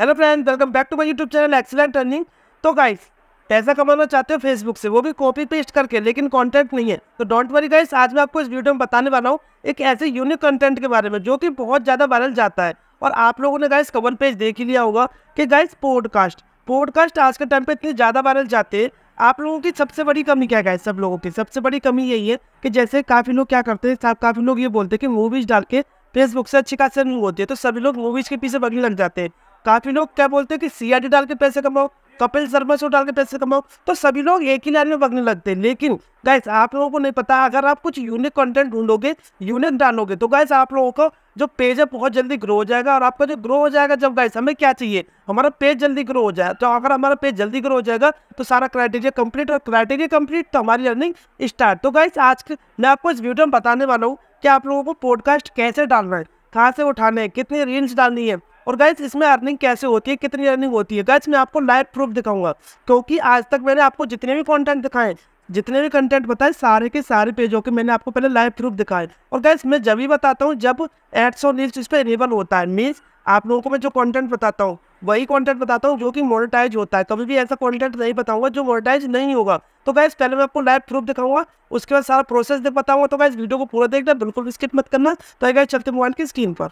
hello friend welcome back to my YouTube channel excellent earning तो guys पैसा कमाना चाहते हो फेसबुक से वो भी कॉपी पेस्ट करके लेकिन कंटेंट नहीं है तो डोंट वरी गाइस आज मैं आपको इस वीडियो में बताने वाला हूँ एक ऐसे यूनिक कंटेंट के बारे में जो कि बहुत ज़्यादा वायरल जाता है और आप लोगों ने गाइस कवर पेज देख ही लिया होगा कि गाइस पॉडकास्ट पॉडकास्ट आज के टाइम पर इतने ज़्यादा वायरल जाते हैं आप लोगों की सबसे बड़ी कमी क्या गाइस सब लोगों की सबसे बड़ी कमी यही है कि जैसे काफ़ी लोग क्या करते हैं काफ़ी लोग ये बोलते हैं कि मूवीज़ डाल के फेसबुक से अच्छी खासी अर्निंग होती है तो सभी लोग मूवीज़ के पीछे बगल लग जाते हैं काफ़ी लोग क्या बोलते हैं कि सीआरडी डाल के पैसे कमाओ कपिल शर्मा शो डाल के पैसे कमाओ तो सभी लोग एक ही लाइन में भगने लगते हैं लेकिन गाइस आप लोगों को नहीं पता अगर आप कुछ यूनिक कंटेंट ढूंढोगे यूनिक डालोगे तो गाइस आप लोगों को जो पेज है बहुत जल्दी ग्रो हो जाएगा और आपका जो ग्रो हो जाएगा जब गाइस हमें क्या चाहिए हमारा पेज जल्दी ग्रो हो जाए तो अगर हमारा पेज जल्दी ग्रो हो जाएगा तो सारा क्राइटेरिया कम्प्लीट और क्राइटेरिया कम्प्लीट तो हमारी अर्निंग स्टार्ट तो गाइस आज मैं आपको इस वीडियो में बताने वाला हूँ कि आप लोगों को पॉडकास्ट कैसे डालना है कहाँ से उठाना है कितनी रील्स डालनी है और गाइज इसमें अर्निंग कैसे होती है कितनी अर्निंग होती है गाइज मैं आपको लाइव प्रूफ दिखाऊंगा क्योंकि तो आज तक मैंने आपको जितने भी कॉन्टेंट दिखाए जितने भी कंटेंट बताए सारे के सारे पेजों के मैंने आपको पहले लाइव प्रूफ दिखाए और गाइज मैं जब भी बताता हूँ जब एड्स और रील्स इस पर एनेबल होता है मीन्स आप लोगों को मैं जो कंटेंट बताता हूँ वही कंटेंट बताता हूँ जो कि मोनेटाइज होता है कभी भी ऐसा कंटेंट नहीं बताऊंगा जो मोनेटाइज नहीं होगा तो गैस पहले मैं आपको लाइव प्रूफ दिखाऊंगा उसके बाद सारा प्रोसेस बताऊंगा तो गैस वीडियो को पूरा देखना बिल्कुल स्किप मत करना तो गैस चलते मोबाइल की स्क्रीन पर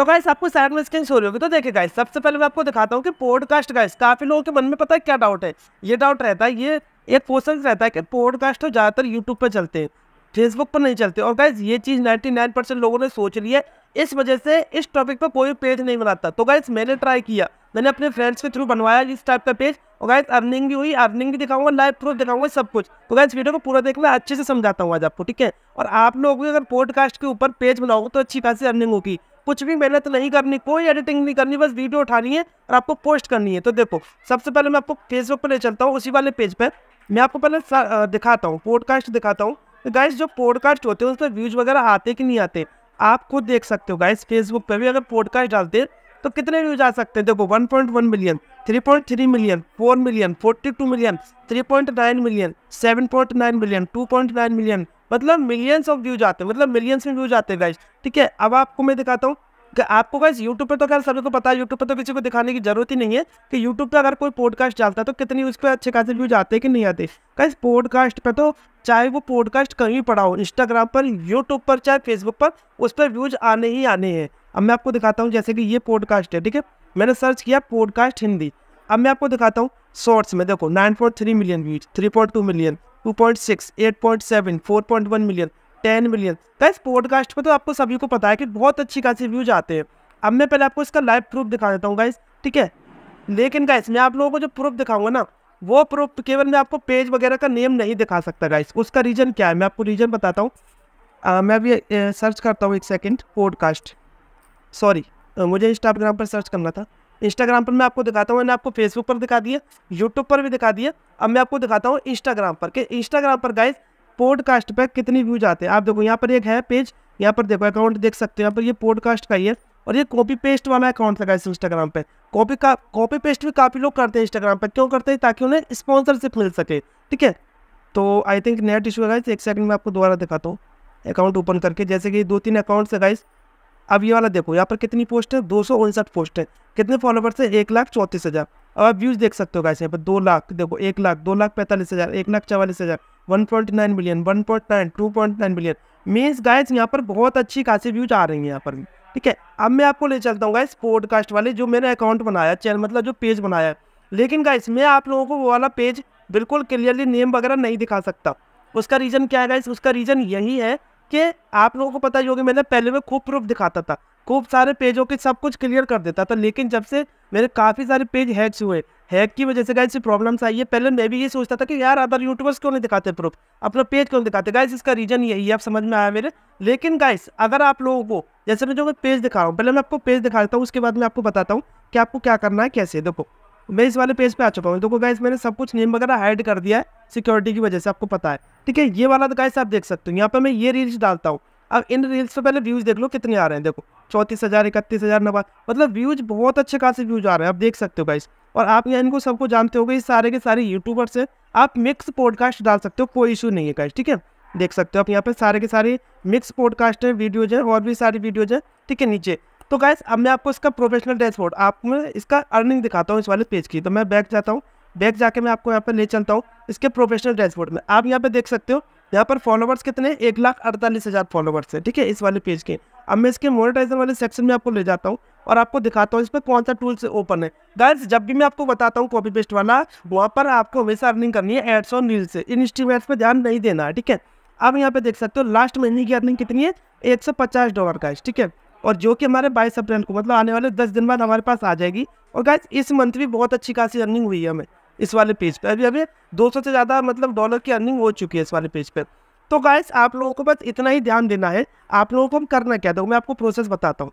तो गाइस आपको साइड में स्क्रीन रही होगी तो देखिए गाइस सबसे पहले मैं आपको दिखाता हूँ कि पॉडकास्ट गाइस काफ़ी लोगों के मन में पता है क्या डाउट है ये डाउट रहता है ये एक क्वेश्चन रहता है कि पॉडकास्ट तो ज़्यादातर यूट्यूब पर चलते हैं फेसबुक पर नहीं चलते और गाइज ये चीज़ 99 परसेंट लोगों ने सोच ली है इस वजह से इस टॉपिक पर कोई पेज नहीं बनाता तो गाइज मैंने ट्राई किया मैंने अपने फ्रेंड्स के थ्रू बनवाया इस टाइप का पेज और गाइज अर्निंग भी हुई अर्निंग भी दिखाऊंगा लाइव प्रूफ दिखाऊंगा सब कुछ तो गाइज वीडियो को पूरा देखना अच्छे से समझाता हूँ आज आपको ठीक है और आप लोग भी अगर पॉडकास्ट के ऊपर पेज बनाओगे तो अच्छी खासी अर्निंग होगी कुछ भी मेहनत नहीं करनी कोई एडिटिंग नहीं करनी बस वीडियो उठानी है और आपको पोस्ट करनी है तो देखो सबसे पहले मैं आपको फेसबुक पर ले चलता हूँ उसी वाले पेज पर मैं आपको पहले दिखाता हूँ पॉडकास्ट दिखाता हूँ तो गाइस जो पॉडकास्ट होते हैं उस पर व्यूज वगैरह आते कि नहीं आते आप खुद देख सकते हो गाइस फेसबुक पर भी अगर पॉडकास्ट डालते हैं तो कितने व्यूज आ सकते हैं देखो 1.1 million 3.3 million 4 million 42 million 3.9 million 7.9 million 2.9 million मतलब मिलियंस ऑफ व्यूज आते हैं मतलब मिलियंस में व्यूज आते हैं गाइस ठीक है अब आपको मैं दिखाता हूँ आपको गाइस यूट्यूब पे तो अगर सभी को पता है यूट्यूब पे तो किसी को दिखाने की जरूरत ही नहीं है कि यूट्यूब पे अगर कोई पॉडकास्ट डालता है तो कितनी उस पर अच्छे खासे व्यूज आते हैं कि नहीं आते गाइस पॉडकास्ट पे तो चाहे वो पॉडकास्ट कहीं पड़ा हो इंस्टाग्राम पर यूट्यूब पर चाहे फेसबुक पर उस पर व्यूज आने ही आने हैं अब मैं आपको दिखाता हूँ जैसे कि ये पॉडकास्ट है ठीक है मैंने सर्च किया पॉडकास्ट हिंदी अब मैं आपको दिखाता हूँ शॉर्ट्स में देखो nine three million views two million two point point six eight seven four point one million ten million guys podcast पर तो आपको सभी को पता है कि बहुत अच्छी खासी व्यूज आते हैं अब मैं पहले आपको इसका लाइव प्रूफ दिखा देता हूँ गाइस ठीक है लेकिन गाइस मैं आप लोगों को जो प्रूफ दिखाऊंगा ना वो प्रूफ केवल मैं आपको पेज वगैरह का नेम नहीं दिखा सकता गाइस उसका रीज़न क्या है मैं आपको रीज़न बताता हूँ मैं अभी सर्च करता हूँ एक सेकेंड पॉडकास्ट सॉरी मुझे इंस्टाग्राम पर सर्च करना था इंस्टाग्राम पर मैं आपको दिखाता हूँ मैंने आपको फेसबुक पर दिखा दिया यूट्यूब पर भी दिखा दिया अब मैं आपको दिखाता हूँ इंस्टाग्राम पर कि इंस्टाग्राम पर गाइज पॉडकास्ट पर कितनी व्यूज आते हैं आप देखो यहाँ पर एक है पेज यहाँ पर देखो अकाउंट देख सकते हो यहाँ पर ये पॉडकास्ट का ही है और ये कॉपी पेस्ट वाला अकाउंट लगा है इंस्टाग्राम पे कॉपी का कॉपी पेस्ट भी काफ़ी लोग करते हैं इंस्टाग्राम पे क्यों करते हैं ताकि उन्हें स्पॉन्सरशिप मिल सके ठीक है तो आई थिंक नेट इशू है गाइस एक सेकंड में आपको दोबारा दिखाता हूँ अकाउंट ओपन करके जैसे कि दो तीन अकाउंट्स है गाइस अब ये वाला देखो यहाँ पर कितनी पोस्ट है दो सौ उनसठ पोस्ट है कितने फॉलोवर्स है एक लाख चौंतीस हज़ार अब आप व्यूज़ देख सकते हो गाइस यहाँ पर दो लाख देखो एक लाख दो लाख पैंतालीस हज़ार एक लाख चवालीस हज़ार 1.9 बिलियन 1.9 2.9 बिलियन मीन्स गाइस यहाँ पर बहुत अच्छी खासी व्यूज आ रही है यहाँ पर ठीक है अब मैं आपको ले चलता हूँ गाइस पॉडकास्ट वाले जो मैंने अकाउंट बनाया चैनल मतलब जो पेज बनाया लेकिन गाइस मैं आप लोगों को वो वाला पेज बिल्कुल क्लियरली नेम वगैरह नहीं दिखा सकता उसका रीज़न क्या है गाइस उसका रीज़न यही है कि आप लोगों को पता ही होगा मैंने पहले में खूब प्रूफ दिखाता था खूब सारे पेजों के सब कुछ क्लियर कर देता था लेकिन जब से मेरे काफ़ी सारे पेज हैक्स हुए हैक की वजह से गाइस प्रॉब्लम्स आई है पहले मैं भी ये सोचता था कि यार अदर यूट्यूबर्स क्यों नहीं दिखाते प्रूफ अपना पेज क्यों दिखाते गाइस इसका रीजन यही है आप समझ में आया मेरे लेकिन गाइस अगर आप लोगों को जैसे मैं जो मैं पेज दिखा रहा हूँ पहले मैं आपको पेज दिखा देता हूँ उसके बाद मैं आपको बताता हूँ कि आपको क्या करना है कैसे देखो मैं इस वाले पेज पर आ चुका हूँ देखो गाइस मैंने सब कुछ नेम वगैरह हाइड कर दिया है सिक्योरिटी की वजह से आपको पता है ठीक है ये वाला तो गाइस आप देख सकते हो यहाँ पर मैं ये रील्स डालता हूँ अब इन रील्स पर पहले व्यूज़ देख लो कितने आ रहे हैं देखो चौंतीस हज़ार इकतीस हज़ार नवा मतलब व्यूज़ बहुत अच्छे खासे व्यूज़ आ रहे हैं आप देख सकते हो गाइस और आप यहाँ इनको सबको जानते हो गए सारे के सारे यूट्यूबर्स हैं आप मिक्स पॉडकास्ट डाल सकते हो कोई इशू नहीं है गाइस ठीक है देख सकते हो आप यहाँ पर सारे के सारे मिक्स पॉडकास्ट हैं वीडियोज हैं और भी सारी वीडियोज हैं ठीक है नीचे तो गाइस अब मैं आपको इसका प्रोफेशनल डैशबोर्ड आप मैं इसका अर्निंग दिखाता हूँ इस वाले पेज की तो मैं बैक जाता हूँ बैक जाके मैं आपको यहाँ पर ले चलता हूँ इसके प्रोफेशनल डैशबोर्ड में आप यहाँ पर देख सकते हो यहाँ पर फॉलोवर्स कितने एक लाख अड़तालीस हज़ार फॉलोवर्स है ठीक है इस वाले पेज के अब मैं इसके मोनेटाइजर वाले सेक्शन में आपको ले जाता हूँ और आपको दिखाता हूँ इस पर कौन सा टूल्स ओपन है गाइस जब भी मैं आपको बताता हूँ कॉपी पेस्ट वाला वहाँ पर आपको हमेशा अर्निंग करनी है एड्स और रील से इन स्ट्रीम एड्स पर ध्यान नहीं देना है ठीक है आप यहाँ पे देख सकते हो लास्ट महीने की अर्निंग कितनी है एक सौ पचास डॉलर का ठीक है और जो कि हमारे बाईस अप्रैल को मतलब आने वाले दस दिन बाद हमारे पास आ जाएगी और गाइस इस मंथ भी बहुत अच्छी खासी अर्निंग हुई है हमें इस वाले पेज पर अभी अभी 200 से ज़्यादा मतलब डॉलर की अर्निंग हो चुकी है इस वाले पेज पर तो गाइस आप लोगों को बस इतना ही ध्यान देना है आप लोगों को हम करना क्या था मैं आपको प्रोसेस बताता हूँ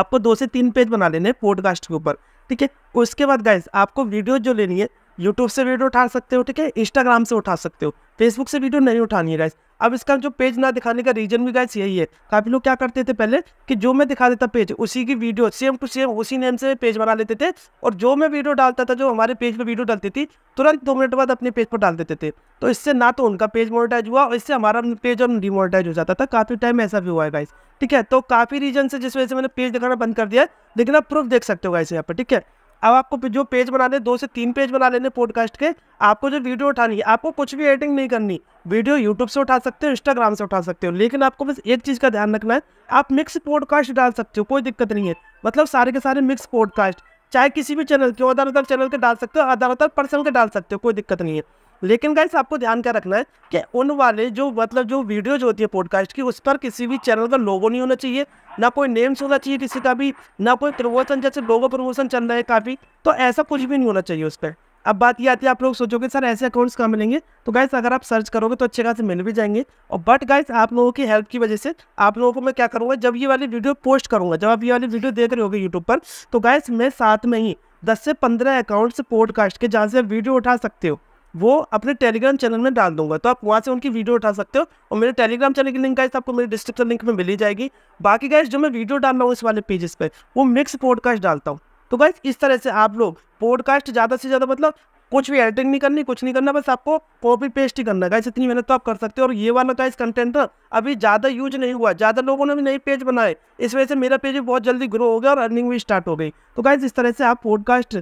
आपको दो से तीन पेज बना लेने हैं पॉडकास्ट के ऊपर ठीक है उसके बाद गाइस आपको वीडियो जो लेनी है यूट्यूब से वीडियो उठा सकते हो ठीक है इंस्टाग्राम से उठा सकते हो फेसबुक से वीडियो नहीं उठानी है गाइस अब इसका जो पेज ना दिखाने का रीजन भी गाइस यही है काफ़ी लोग क्या करते थे पहले कि जो मैं दिखा देता पेज उसी की वीडियो सेम टू सेम उसी नेम से पेज बना लेते थे और जो मैं वीडियो डालता था जो हमारे पेज पर वीडियो डालती थी तुरंत दो मिनट बाद अपने पेज पर डाल देते थे तो इससे ना तो उनका पेज मोनिटाइज हुआ और इससे हमारा पेज और डिमोनिटाइज हो जाता था काफ़ी टाइम ऐसा भी हुआ है गाइस ठीक है तो काफ़ी रीजन से जिस वजह से मैंने पेज दिखाना बंद कर दिया लेकिन आप प्रूफ देख सकते हो गाइस यहाँ पर ठीक है अब आपको जो पेज बनाने दो से तीन पेज बना लेने पॉडकास्ट के आपको जो वीडियो उठानी है आपको कुछ भी एडिटिंग नहीं करनी वीडियो यूट्यूब से उठा सकते हो इंस्टाग्राम से उठा सकते हो लेकिन आपको बस एक चीज़ का ध्यान रखना है आप मिक्स पॉडकास्ट डाल सकते हो कोई दिक्कत नहीं है मतलब सारे के सारे मिक्स पॉडकास्ट चाहे किसी भी चैनल के आधार अदर अदर चैनल के डाल सकते हो अदर अदर पर्सन के डाल सकते हो कोई दिक्कत नहीं है लेकिन गाइस आपको ध्यान क्या रखना है कि उन वाले जो मतलब जो वीडियोज होती है पॉडकास्ट की उस पर किसी भी चैनल का लोगो नहीं होना चाहिए ना कोई नेम्स होना चाहिए किसी का भी ना कोई प्रमोशन जैसे लोगो प्रमोशन चल रहा है काफ़ी तो ऐसा कुछ भी नहीं होना चाहिए उस पर अब बात ये आती है आप लोग सोचोगे सर ऐसे अकाउंट्स कहाँ मिलेंगे तो गाइस अगर आप सर्च करोगे तो अच्छे खासे मिल भी जाएंगे और बट गाइस आप लोगों की हेल्प की वजह से आप लोगों को मैं क्या करूँगा जब ये वाली वीडियो पोस्ट करूँगा जब आप ये वाली वीडियो देख रहे होगे यूट्यूब पर तो गाइस मैं साथ में ही दस से पंद्रह अकाउंट्स पॉडकास्ट के जहाँ से आप वीडियो उठा सकते हो वो अपने टेलीग्राम चैनल में डाल दूंगा तो आप वहाँ से उनकी वीडियो उठा सकते हो और मेरे टेलीग्राम चैनल की लिंक गाइस आपको मेरे डिस्क्रिप्शन लिंक में मिली जाएगी बाकी गाइस जो मैं वीडियो डाल रहा हूँ इस वाले पेजेस पर वो मिक्स पॉडकास्ट डालता हूँ तो गाइस इस तरह से आप लोग पॉडकास्ट ज़्यादा से ज़्यादा मतलब कुछ भी एडिटिंग नहीं करनी कुछ नहीं करना बस आपको कॉपी पेस्ट ही करना गाइस इतनी मेहनत तो आप कर सकते हो और ये वाला गाइस कंटेंट ना अभी ज़्यादा यूज नहीं हुआ ज़्यादा लोगों ने भी नए पेज बनाए इस वजह से मेरा पेज भी बहुत जल्दी ग्रो हो गया और अर्निंग भी स्टार्ट हो गई तो गाइस इस तरह से आप पॉडकास्ट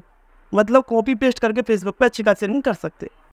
मतलब कॉपी पेस्ट करके फेसबुक पर अच्छी खासी अर्निंग कर सकते